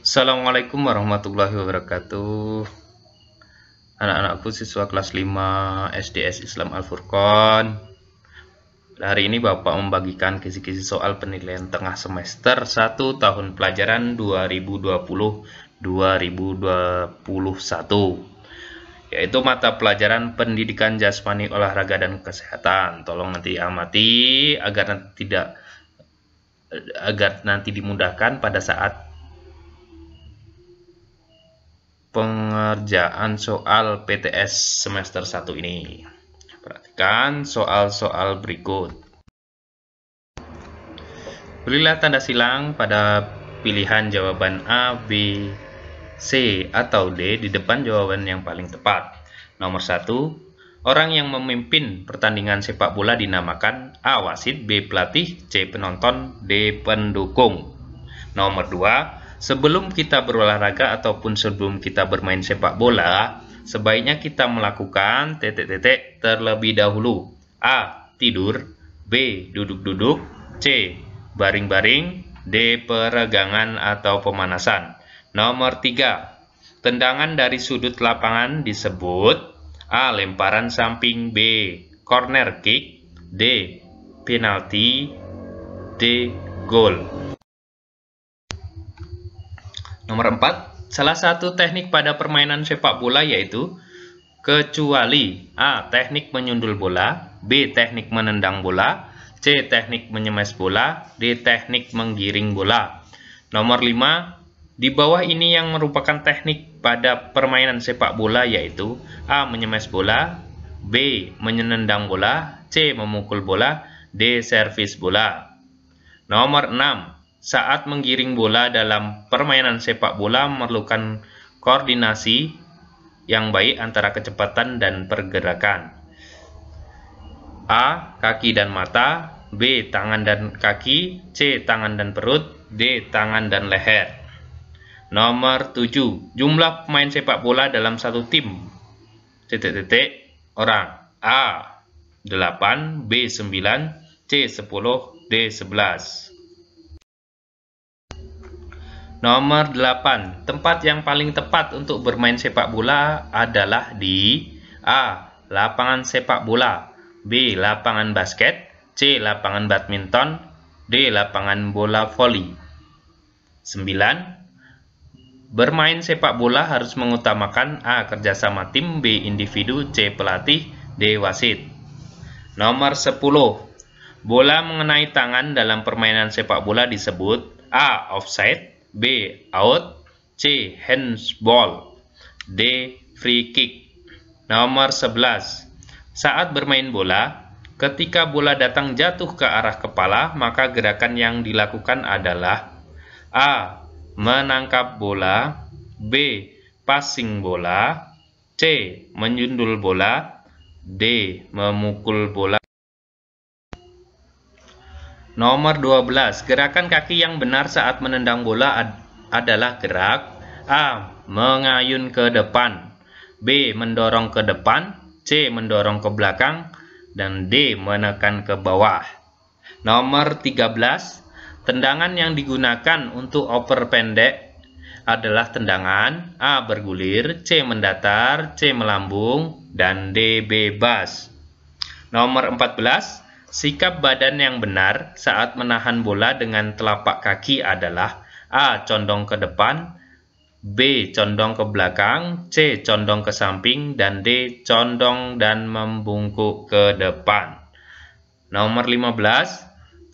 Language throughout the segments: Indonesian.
Assalamualaikum warahmatullahi wabarakatuh Anak-anakku siswa kelas 5 SDS Islam Al-Furqan Hari ini Bapak membagikan kisi-kisi soal penilaian tengah semester 1 tahun pelajaran 2020-2021 Yaitu mata pelajaran pendidikan jasmani olahraga dan kesehatan Tolong nanti amati agar nanti tidak agar nanti dimudahkan pada saat pengerjaan soal PTS semester 1 ini. Perhatikan soal-soal berikut. Berilah tanda silang pada pilihan jawaban A, B, C, atau D di depan jawaban yang paling tepat. Nomor 1, orang yang memimpin pertandingan sepak bola dinamakan A. Wasit, B. Pelatih, C. Penonton, D. Pendukung. Nomor 2, Sebelum kita berolahraga ataupun sebelum kita bermain sepak bola, sebaiknya kita melakukan titik-titik terlebih dahulu. A. Tidur B. Duduk-duduk C. Baring-baring D. Peregangan atau pemanasan Nomor 3. Tendangan dari sudut lapangan disebut A. Lemparan samping B. Corner kick D. Penalti D. Gol Nomor 4, salah satu teknik pada permainan sepak bola yaitu kecuali A. teknik menyundul bola, B. teknik menendang bola, C. teknik menyemes bola, D. teknik menggiring bola. Nomor 5, di bawah ini yang merupakan teknik pada permainan sepak bola yaitu A. menyemes bola, B. menendang bola, C. memukul bola, D. servis bola. Nomor 6, saat menggiring bola dalam permainan sepak bola memerlukan koordinasi yang baik antara kecepatan dan pergerakan. A. Kaki dan mata B. Tangan dan kaki C. Tangan dan perut D. Tangan dan leher Nomor 7. Jumlah pemain sepak bola dalam satu tim titik-titik orang A. 8 B. 9 C. 10 D. 11 Nomor 8. Tempat yang paling tepat untuk bermain sepak bola adalah di A. Lapangan sepak bola B. Lapangan basket C. Lapangan badminton D. Lapangan bola voli 9. Bermain sepak bola harus mengutamakan A. Kerjasama tim B. Individu C. Pelatih D. Wasit Nomor 10. Bola mengenai tangan dalam permainan sepak bola disebut A. Offside B. Out C. Handball D. Free kick Nomor 11 Saat bermain bola, ketika bola datang jatuh ke arah kepala, maka gerakan yang dilakukan adalah A. Menangkap bola B. Passing bola C. Menyundul bola D. Memukul bola Nomor 12. Gerakan kaki yang benar saat menendang bola ad adalah gerak A. Mengayun ke depan B. Mendorong ke depan C. Mendorong ke belakang dan D. Menekan ke bawah Nomor 13. Tendangan yang digunakan untuk oper pendek adalah tendangan A. Bergulir C. Mendatar C. Melambung dan D. Bebas Nomor 14 Sikap badan yang benar saat menahan bola dengan telapak kaki adalah A. Condong ke depan B. Condong ke belakang C. Condong ke samping dan D. Condong dan membungkuk ke depan Nomor 15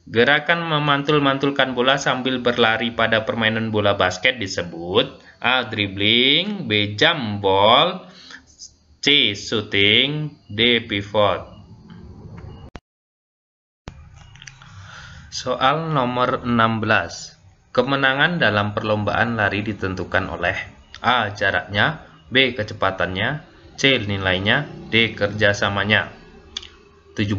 Gerakan memantul-mantulkan bola sambil berlari pada permainan bola basket disebut A. Dribbling B. Jump ball C. Shooting D. Pivot Soal nomor 16. Kemenangan dalam perlombaan lari ditentukan oleh A. Jaraknya B. Kecepatannya C. Nilainya D. Kerjasamanya 17.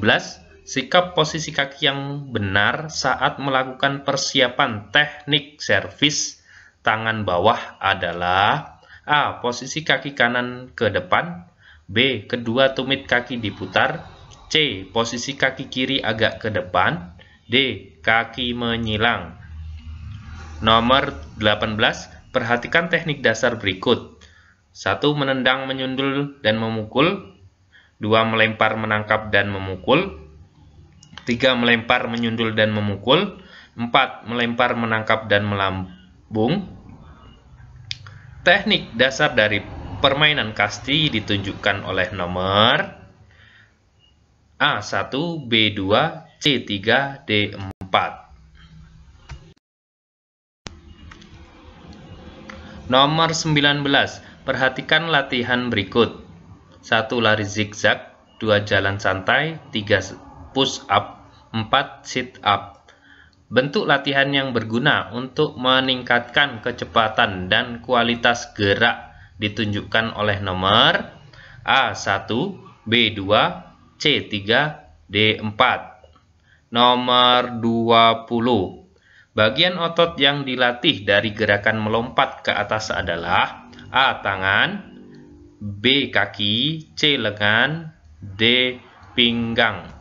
Sikap posisi kaki yang benar saat melakukan persiapan teknik servis tangan bawah adalah A. Posisi kaki kanan ke depan B. Kedua tumit kaki diputar C. Posisi kaki kiri agak ke depan D. Kaki menyilang. Nomor 18. Perhatikan teknik dasar berikut. 1. Menendang, menyundul, dan memukul. 2. Melempar, menangkap, dan memukul. 3. Melempar, menyundul, dan memukul. 4. Melempar, menangkap, dan melambung. Teknik dasar dari permainan kasti ditunjukkan oleh nomor A1, B2, C3D4. Nomor 19. Perhatikan latihan berikut. 1. Lari zigzag, 2. Jalan santai, 3. Push up, 4. Sit up. Bentuk latihan yang berguna untuk meningkatkan kecepatan dan kualitas gerak ditunjukkan oleh nomor A1, B2, C3, D4. Nomor 20. Bagian otot yang dilatih dari gerakan melompat ke atas adalah A. Tangan B. Kaki C. Lengan D. Pinggang